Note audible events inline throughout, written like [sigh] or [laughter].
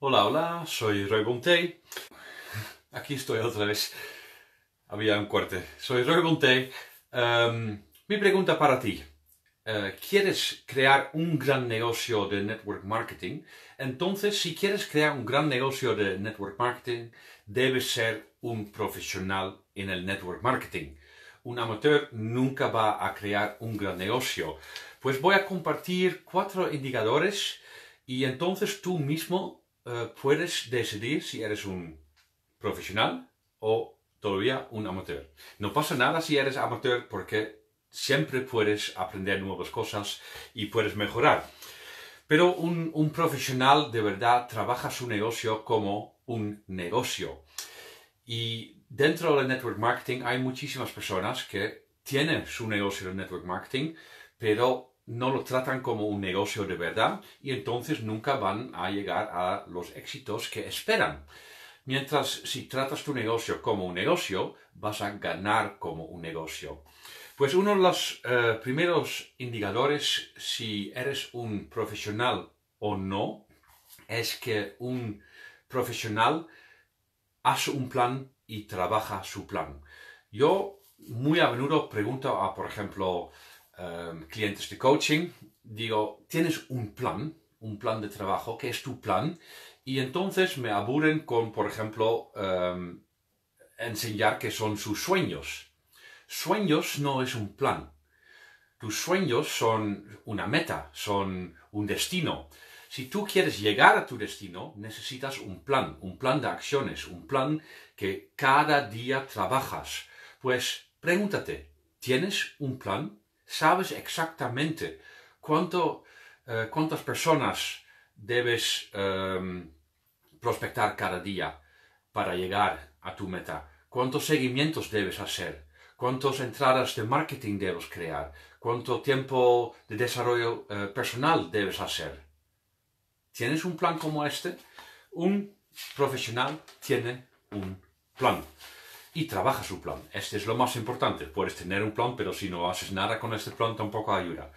Hola, hola, soy Roy Bonté. Aquí estoy otra vez. Había un corte. Soy Roy Bonté. Em, mi pregunta para ti. Eh, ¿Quieres crear un gran negocio de network marketing? Entonces, si quieres crear un gran negocio de network marketing, debes ser un profesional en el network marketing. Un amateur nunca va a crear un gran negocio. Pues voy a compartir cuatro indicadores y entonces tú mismo eh, puedes decidir si eres un profesional o todavía un amateur. No pasa nada si eres amateur porque siempre puedes aprender nuevas cosas y puedes mejorar. Pero un, un profesional de verdad trabaja su negocio como un negocio. Y dentro del network marketing hay muchísimas personas que tienen su negocio de network marketing, pero no lo tratan como un negocio de verdad y entonces nunca van a llegar a los éxitos que esperan. Mientras si tratas tu negocio como un negocio, vas a ganar como un negocio. Pues uno de los eh, primeros indicadores si eres un profesional o no es que un profesional hace un plan y trabaja su plan. Yo muy a menudo pregunto a, por ejemplo, Ehm, clientes de coaching, digo, tienes un plan, un plan de trabajo, que es tu plan, y entonces me aburren con, por ejemplo, ehm, enseñar que son sus sueños. Sueños no es un plan. Tus sueños son una meta, son un destino. Si tú quieres llegar a tu destino, necesitas un plan, un plan de acciones, un plan que cada día trabajas. Pues pregúntate, ¿tienes un plan? sabes exactamente cuánto, eh, cuántas personas debes em, prospectar cada día para llegar a tu meta, cuántos seguimientos debes hacer, cuántas entradas de marketing debes crear, cuánto tiempo de desarrollo eh, personal debes hacer. ¿Tienes un plan como este? Un profesional tiene un plan y trabaja su plan. Este es lo más importante. Puedes tener un plan, pero si no haces nada con este plan tampoco ayuda.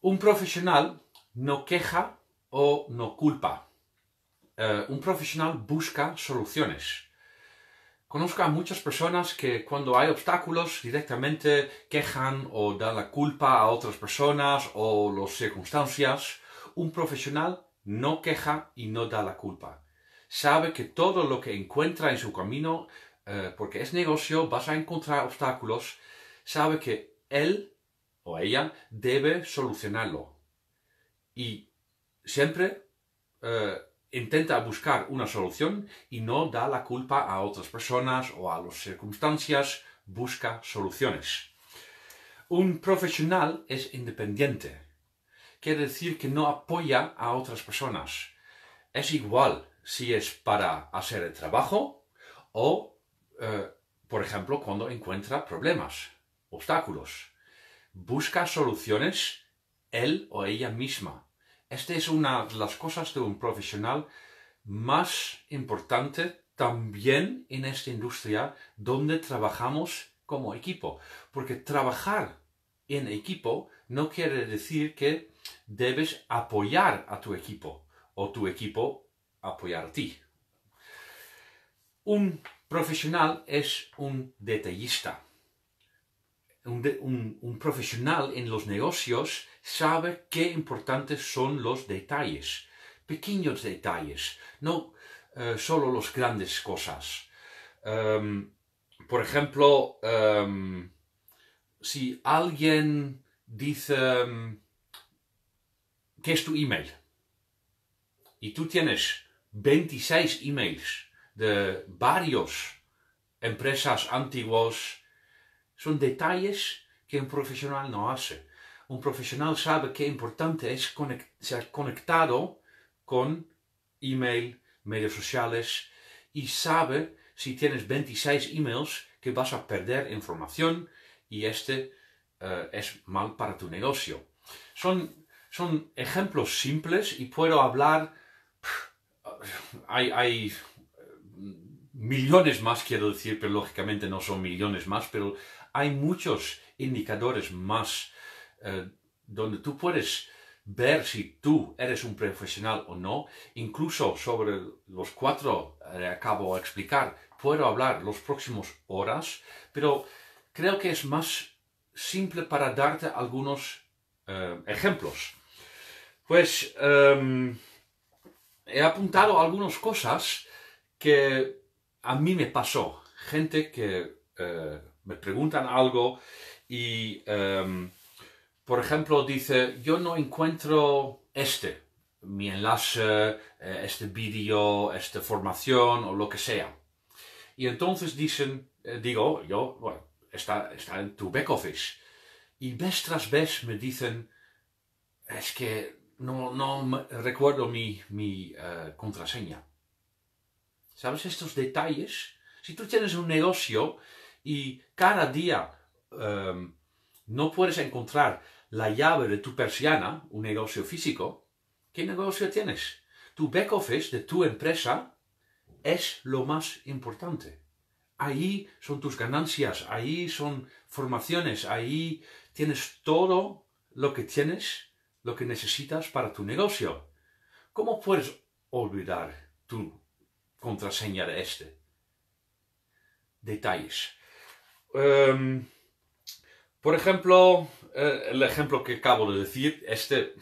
Un profesional no queja o no culpa. Eh, un profesional busca soluciones. Conozco a muchas personas que cuando hay obstáculos directamente quejan o dan la culpa a otras personas o las circunstancias. Un profesional no queja y no da la culpa. Sabe que todo lo que encuentra en su camino eh, porque es negocio, vas a encontrar obstáculos, sabe que él o ella debe solucionarlo. Y siempre eh, intenta buscar una solución y no da la culpa a otras personas o a las circunstancias, busca soluciones. Un profesional es independiente. Quiere decir que no apoya a otras personas. Es igual si es para hacer el trabajo o eh, por ejemplo, cuando encuentra problemas, obstáculos. Busca soluciones él o ella misma. Esta es una de las cosas de un profesional más importante también en esta industria donde trabajamos como equipo. Porque trabajar en equipo no quiere decir que debes apoyar a tu equipo o tu equipo apoyar a ti. Un Profesional es un detallista. Un, profesional en los negocios sabe qué importantes son los detalles, pequeños detalles, no eh, solo las grandes cosas. Em, por ejemplo, em, si alguien dice, em, ¿qué es tu email? Y tú tienes 26 emails de varios empresas antiguos, son detalles que un profesional no hace. Un profesional sabe que importante es conect ser conectado con email, medios sociales y sabe si tienes 26 emails que vas a perder información y este eh, es mal para tu negocio. Son, ejemplos simples y puedo hablar millones más, quiero decir, pero lógicamente no son millones más, pero hay muchos indicadores más eh, donde tú puedes ver si tú eres un profesional o no, incluso sobre los cuatro que eh, acabo de explicar, puedo hablar los próximos horas, pero creo que es más simple para darte algunos eh, ejemplos. Pues em, he apuntado algunas cosas que a mí me pasó, gente que eh, me preguntan algo y, em, por ejemplo, dice, yo no encuentro este, mi enlace, eh, este vídeo, esta formación o lo que sea. Y entonces dicen, eh, digo, yo, bueno, está, en tu back office. Y vez tras vez me dicen, es que no, no recuerdo mi, contraseña. ¿Sabes? Estos detalles. Si tú tienes un negocio y cada día em, no puedes encontrar la llave de tu persiana, un negocio físico, ¿qué negocio tienes? Tu back office de tu empresa es lo más importante. Ahí son tus ganancias, ahí son formaciones, ahí tienes todo lo que tienes, lo que necesitas para tu negocio. ¿Cómo puedes olvidar tu contraseña de este. Detalles. Em, por ejemplo, eh, el ejemplo que acabo de decir, este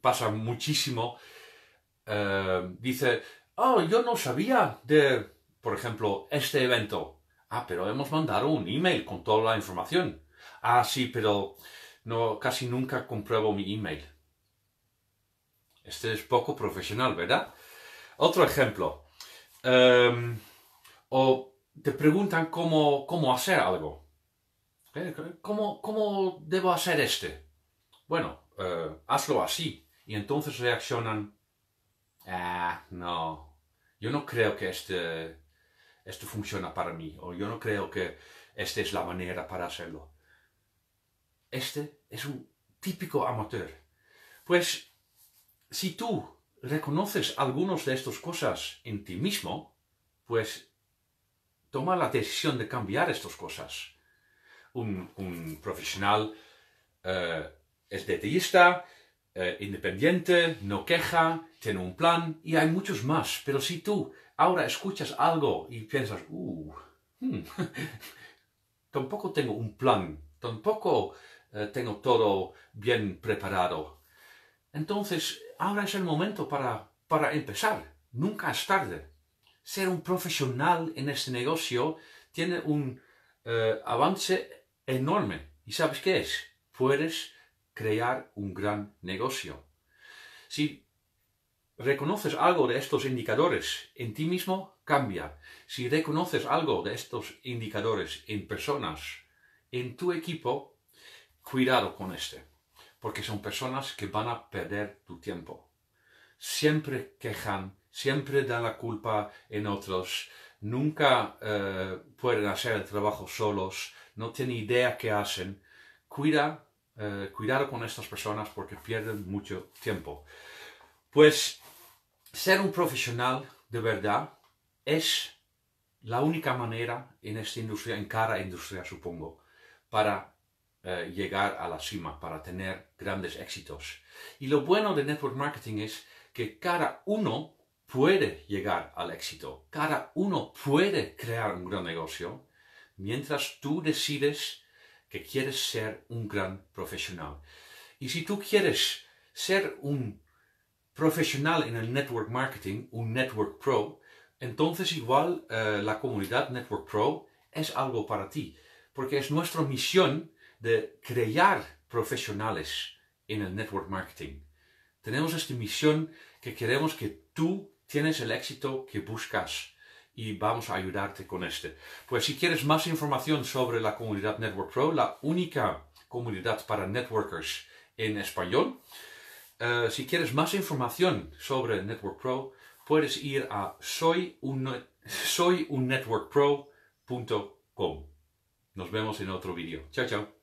pasa muchísimo. Em, dice, oh, yo no sabía de, por ejemplo, este evento. Ah, pero hemos mandado un email con toda la información. Ah, sí, pero no, casi nunca compruebo mi email. Este es poco profesional, ¿verdad? Otro ejemplo. Em, o te preguntan cómo, cómo hacer algo. ¿Eh? ¿Cómo, debo hacer este? Bueno, eh, hazlo así. Y entonces reaccionan, ah, no, yo no creo que este, esto funciona para mí, o yo no creo que esta es la manera para hacerlo. Este es un típico amateur. Pues, si tú reconoces algunas de estas cosas en ti mismo, pues toma la decisión de cambiar estas cosas. Un, profesional eh, es detallista, eh, independiente, no queja, tiene un plan y hay muchos más. Pero si tú ahora escuchas algo y piensas, uh, hmm, [laughs] tampoco tengo un plan, tampoco eh, tengo todo bien preparado, entonces, ahora es el momento para, empezar. Nunca es tarde. Ser un profesional en este negocio tiene un eh, avance enorme. ¿Y sabes qué es? Puedes crear un gran negocio. Si reconoces algo de estos indicadores en ti mismo, cambia. Si reconoces algo de estos indicadores en personas, en tu equipo, cuidado con este porque son personas que van a perder tu tiempo. Siempre quejan, siempre dan la culpa en otros, nunca eh, pueden hacer el trabajo solos, no tienen idea qué hacen. Cuida, eh, cuidado con estas personas porque pierden mucho tiempo. Pues ser un profesional de verdad es la única manera en esta industria, en cada industria supongo, para eh, llegar a la cima, para tener grandes éxitos. Y lo bueno de network marketing es que cada uno puede llegar al éxito, cada uno puede crear un gran negocio, mientras tú decides que quieres ser un gran profesional. Y si tú quieres ser un profesional en el network marketing, un network pro, entonces igual eh, la comunidad Network Pro es algo para ti, porque es nuestra misión de crear profesionales en el network marketing. Tenemos esta misión que queremos que tú tienes el éxito que buscas y vamos a ayudarte con este. Pues si quieres más información sobre la comunidad Network Pro, la única comunidad para networkers en español, eh, si quieres más información sobre Network Pro, puedes ir a soyunnetworkpro.com. Nos vemos en otro vídeo. Chao, chao.